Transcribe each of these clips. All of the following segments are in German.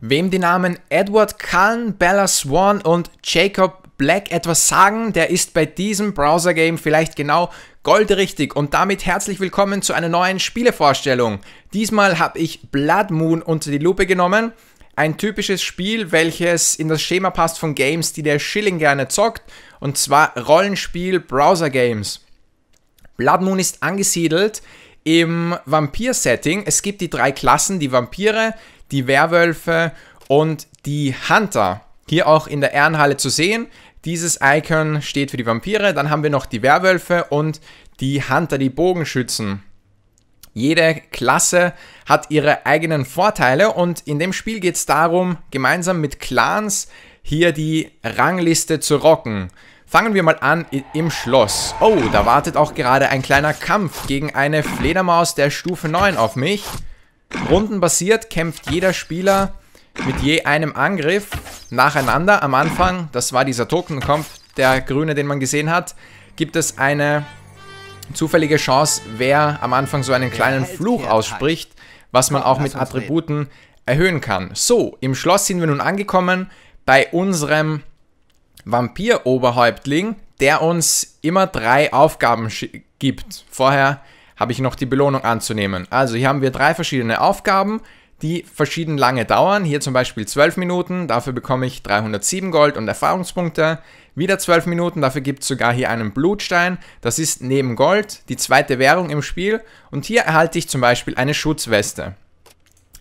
Wem die Namen Edward Cullen, Bella Swan und Jacob Black etwas sagen, der ist bei diesem Browser-Game vielleicht genau goldrichtig und damit herzlich willkommen zu einer neuen Spielevorstellung. Diesmal habe ich Blood Moon unter die Lupe genommen. Ein typisches Spiel, welches in das Schema passt von Games, die der Schilling gerne zockt, und zwar Rollenspiel-Browser-Games. Blood Moon ist angesiedelt im Vampir-Setting. Es gibt die drei Klassen, die Vampire, die Werwölfe und die Hunter. Hier auch in der Ehrenhalle zu sehen. Dieses Icon steht für die Vampire. Dann haben wir noch die Werwölfe und die Hunter, die Bogenschützen. Jede Klasse hat ihre eigenen Vorteile und in dem Spiel geht es darum, gemeinsam mit Clans hier die Rangliste zu rocken. Fangen wir mal an im Schloss. Oh, da wartet auch gerade ein kleiner Kampf gegen eine Fledermaus der Stufe 9 auf mich. Rundenbasiert kämpft jeder Spieler mit je einem Angriff nacheinander. Am Anfang, das war dieser Tokenkampf, der grüne, den man gesehen hat, gibt es eine zufällige Chance, wer am Anfang so einen kleinen Fluch ausspricht, was man auch mit Attributen erhöhen kann. So, im Schloss sind wir nun angekommen bei unserem Vampir-Oberhäuptling, der uns immer drei Aufgaben gibt. Vorher habe ich noch die Belohnung anzunehmen. Also hier haben wir drei verschiedene Aufgaben, die verschieden lange dauern. Hier zum Beispiel 12 Minuten, dafür bekomme ich 307 Gold und Erfahrungspunkte. Wieder 12 Minuten, dafür gibt es sogar hier einen Blutstein. Das ist neben Gold die zweite Währung im Spiel. Und hier erhalte ich zum Beispiel eine Schutzweste.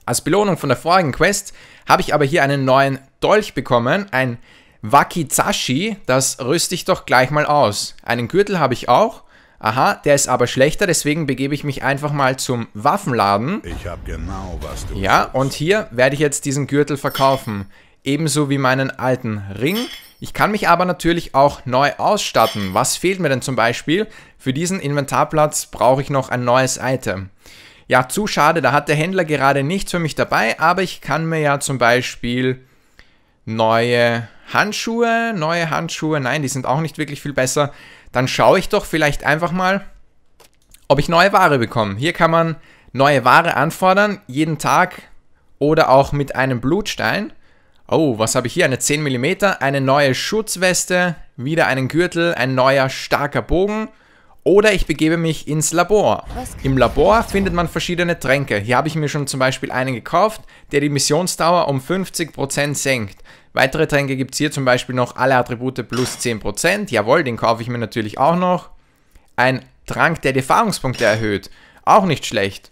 Als Belohnung von der vorigen Quest habe ich aber hier einen neuen Dolch bekommen, ein Wakizashi, das rüste ich doch gleich mal aus. Einen Gürtel habe ich auch Aha, der ist aber schlechter, deswegen begebe ich mich einfach mal zum Waffenladen. Ich habe genau was du Ja, willst. und hier werde ich jetzt diesen Gürtel verkaufen. Ebenso wie meinen alten Ring. Ich kann mich aber natürlich auch neu ausstatten. Was fehlt mir denn zum Beispiel? Für diesen Inventarplatz brauche ich noch ein neues Item. Ja, zu schade, da hat der Händler gerade nichts für mich dabei, aber ich kann mir ja zum Beispiel neue Handschuhe, neue Handschuhe, nein, die sind auch nicht wirklich viel besser dann schaue ich doch vielleicht einfach mal, ob ich neue Ware bekomme. Hier kann man neue Ware anfordern, jeden Tag oder auch mit einem Blutstein. Oh, was habe ich hier? Eine 10 mm, eine neue Schutzweste, wieder einen Gürtel, ein neuer starker Bogen oder ich begebe mich ins Labor. Im Labor findet man verschiedene Tränke. Hier habe ich mir schon zum Beispiel einen gekauft, der die Missionsdauer um 50% senkt. Weitere Tränke gibt es hier zum Beispiel noch alle Attribute plus 10%. Jawohl, den kaufe ich mir natürlich auch noch. Ein Trank, der die Erfahrungspunkte erhöht. Auch nicht schlecht.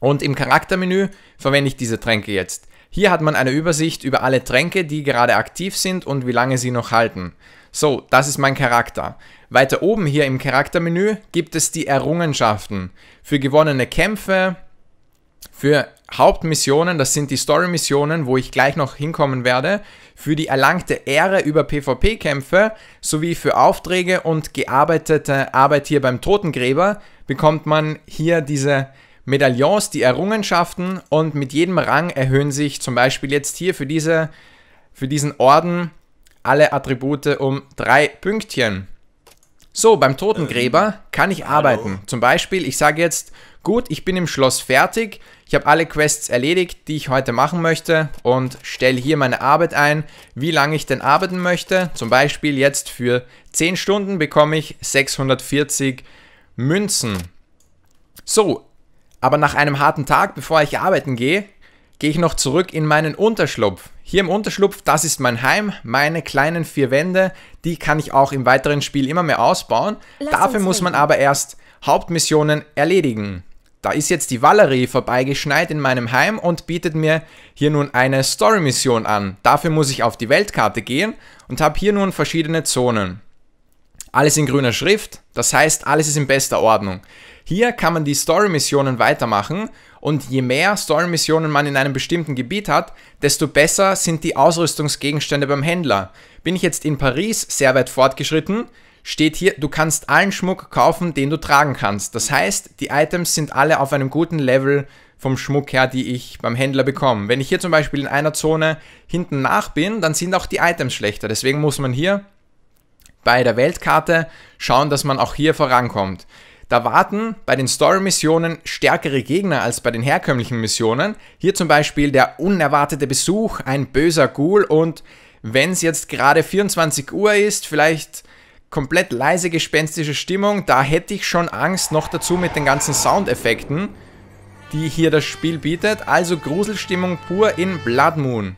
Und im Charaktermenü verwende ich diese Tränke jetzt. Hier hat man eine Übersicht über alle Tränke, die gerade aktiv sind und wie lange sie noch halten. So, das ist mein Charakter. Weiter oben hier im Charaktermenü gibt es die Errungenschaften. Für gewonnene Kämpfe, für Hauptmissionen, das sind die Story-Missionen, wo ich gleich noch hinkommen werde, für die erlangte Ehre über PvP-Kämpfe sowie für Aufträge und gearbeitete Arbeit hier beim Totengräber bekommt man hier diese Medaillons die Errungenschaften und mit jedem Rang erhöhen sich zum Beispiel jetzt hier für, diese, für diesen Orden alle Attribute um drei Pünktchen. So, beim Totengräber ähm, kann ich arbeiten. Zum Beispiel, ich sage jetzt, gut, ich bin im Schloss fertig, ich habe alle Quests erledigt, die ich heute machen möchte und stelle hier meine Arbeit ein, wie lange ich denn arbeiten möchte. Zum Beispiel jetzt für 10 Stunden bekomme ich 640 Münzen. So, aber nach einem harten Tag, bevor ich arbeiten gehe, gehe ich noch zurück in meinen Unterschlupf. Hier im Unterschlupf, das ist mein Heim, meine kleinen vier Wände, die kann ich auch im weiteren Spiel immer mehr ausbauen. Lass Dafür muss man aber erst Hauptmissionen erledigen. Da ist jetzt die Valerie vorbeigeschneit in meinem Heim und bietet mir hier nun eine Story-Mission an. Dafür muss ich auf die Weltkarte gehen und habe hier nun verschiedene Zonen. Alles in grüner Schrift, das heißt, alles ist in bester Ordnung. Hier kann man die Story-Missionen weitermachen und je mehr Story-Missionen man in einem bestimmten Gebiet hat, desto besser sind die Ausrüstungsgegenstände beim Händler. Bin ich jetzt in Paris sehr weit fortgeschritten, steht hier, du kannst allen Schmuck kaufen, den du tragen kannst. Das heißt, die Items sind alle auf einem guten Level vom Schmuck her, die ich beim Händler bekomme. Wenn ich hier zum Beispiel in einer Zone hinten nach bin, dann sind auch die Items schlechter. Deswegen muss man hier bei der Weltkarte schauen, dass man auch hier vorankommt. Da warten bei den Story-Missionen stärkere Gegner als bei den herkömmlichen Missionen. Hier zum Beispiel der unerwartete Besuch, ein böser Ghoul und wenn es jetzt gerade 24 Uhr ist, vielleicht komplett leise gespenstische Stimmung, da hätte ich schon Angst, noch dazu mit den ganzen Soundeffekten, die hier das Spiel bietet. Also Gruselstimmung pur in Blood Moon.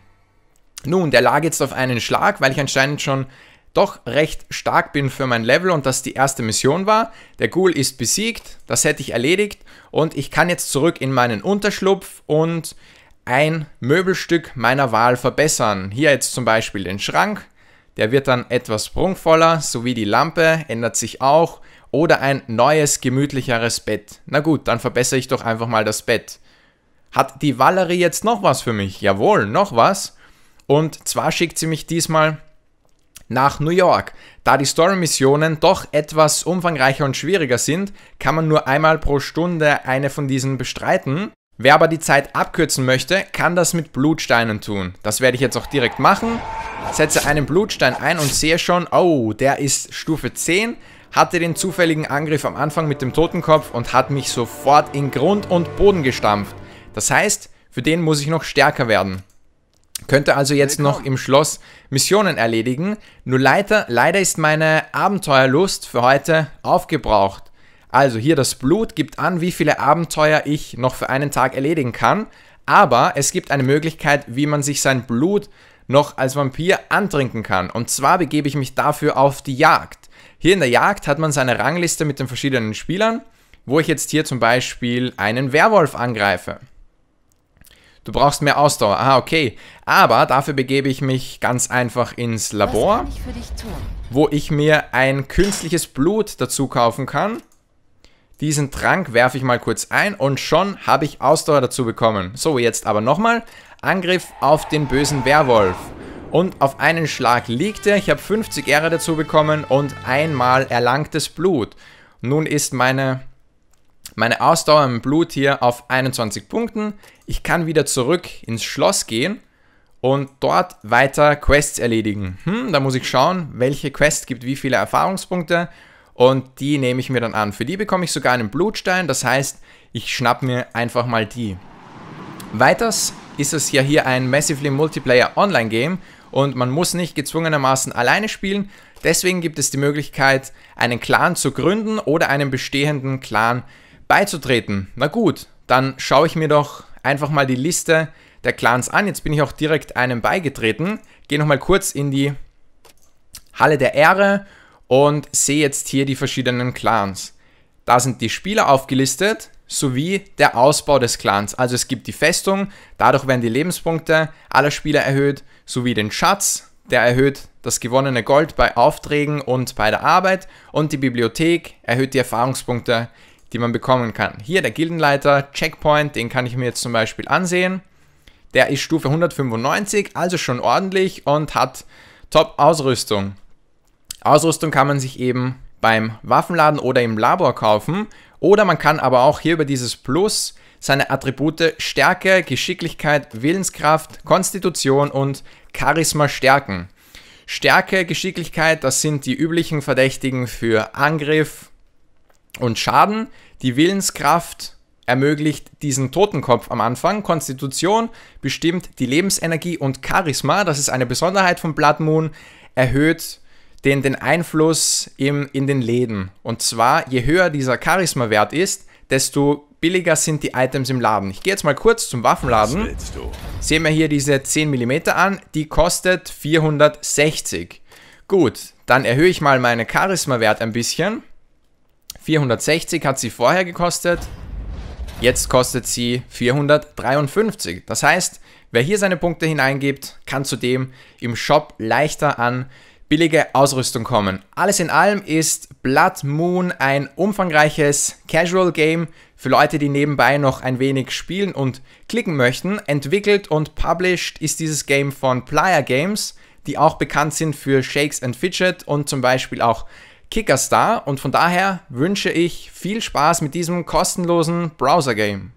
Nun, der lag jetzt auf einen Schlag, weil ich anscheinend schon doch recht stark bin für mein Level und das die erste Mission war. Der Ghoul ist besiegt, das hätte ich erledigt und ich kann jetzt zurück in meinen Unterschlupf und ein Möbelstück meiner Wahl verbessern. Hier jetzt zum Beispiel den Schrank, der wird dann etwas prunkvoller, sowie die Lampe ändert sich auch oder ein neues, gemütlicheres Bett. Na gut, dann verbessere ich doch einfach mal das Bett. Hat die Valerie jetzt noch was für mich? Jawohl, noch was. Und zwar schickt sie mich diesmal nach New York. Da die Story-Missionen doch etwas umfangreicher und schwieriger sind, kann man nur einmal pro Stunde eine von diesen bestreiten. Wer aber die Zeit abkürzen möchte, kann das mit Blutsteinen tun. Das werde ich jetzt auch direkt machen. Setze einen Blutstein ein und sehe schon, oh, der ist Stufe 10, hatte den zufälligen Angriff am Anfang mit dem Totenkopf und hat mich sofort in Grund und Boden gestampft. Das heißt, für den muss ich noch stärker werden. Könnte also jetzt Willkommen. noch im Schloss Missionen erledigen. Nur leider, leider ist meine Abenteuerlust für heute aufgebraucht. Also hier das Blut gibt an, wie viele Abenteuer ich noch für einen Tag erledigen kann. Aber es gibt eine Möglichkeit, wie man sich sein Blut noch als Vampir antrinken kann. Und zwar begebe ich mich dafür auf die Jagd. Hier in der Jagd hat man seine Rangliste mit den verschiedenen Spielern, wo ich jetzt hier zum Beispiel einen Werwolf angreife. Du brauchst mehr Ausdauer. Ah, okay. Aber dafür begebe ich mich ganz einfach ins Labor, ich wo ich mir ein künstliches Blut dazu kaufen kann. Diesen Trank werfe ich mal kurz ein und schon habe ich Ausdauer dazu bekommen. So, jetzt aber nochmal. Angriff auf den bösen Werwolf. Und auf einen Schlag liegt er. Ich habe 50 Ehre dazu bekommen und einmal erlangtes Blut. Nun ist meine meine Ausdauer im Blut hier auf 21 Punkten. Ich kann wieder zurück ins Schloss gehen und dort weiter Quests erledigen. Hm, da muss ich schauen, welche Quest gibt wie viele Erfahrungspunkte und die nehme ich mir dann an. Für die bekomme ich sogar einen Blutstein, das heißt, ich schnapp mir einfach mal die. Weiters ist es ja hier ein Massively Multiplayer Online Game und man muss nicht gezwungenermaßen alleine spielen. Deswegen gibt es die Möglichkeit, einen Clan zu gründen oder einen bestehenden Clan beizutreten. Na gut, dann schaue ich mir doch einfach mal die Liste der Clans an. Jetzt bin ich auch direkt einem beigetreten. Gehe nochmal kurz in die Halle der Ehre und sehe jetzt hier die verschiedenen Clans. Da sind die Spieler aufgelistet sowie der Ausbau des Clans. Also es gibt die Festung, dadurch werden die Lebenspunkte aller Spieler erhöht, sowie den Schatz, der erhöht das gewonnene Gold bei Aufträgen und bei der Arbeit und die Bibliothek erhöht die Erfahrungspunkte die man bekommen kann. Hier der Gildenleiter Checkpoint, den kann ich mir jetzt zum Beispiel ansehen. Der ist Stufe 195, also schon ordentlich und hat Top-Ausrüstung. Ausrüstung kann man sich eben beim Waffenladen oder im Labor kaufen. Oder man kann aber auch hier über dieses Plus seine Attribute Stärke, Geschicklichkeit, Willenskraft, Konstitution und Charisma stärken. Stärke, Geschicklichkeit, das sind die üblichen Verdächtigen für Angriff, und Schaden, die Willenskraft ermöglicht diesen Totenkopf am Anfang. Konstitution bestimmt die Lebensenergie und Charisma, das ist eine Besonderheit von Blood Moon, erhöht den, den Einfluss im, in den Läden. Und zwar, je höher dieser Charisma-Wert ist, desto billiger sind die Items im Laden. Ich gehe jetzt mal kurz zum Waffenladen. Sehen wir hier diese 10 mm an, die kostet 460. Gut, dann erhöhe ich mal meinen Charisma-Wert ein bisschen. 460 hat sie vorher gekostet. Jetzt kostet sie 453. Das heißt, wer hier seine Punkte hineingibt, kann zudem im Shop leichter an billige Ausrüstung kommen. Alles in allem ist Blood Moon ein umfangreiches Casual Game für Leute, die nebenbei noch ein wenig spielen und klicken möchten. Entwickelt und published ist dieses Game von Playa Games, die auch bekannt sind für Shakes and Fidget und zum Beispiel auch Kickerstar und von daher wünsche ich viel Spaß mit diesem kostenlosen Browser-Game.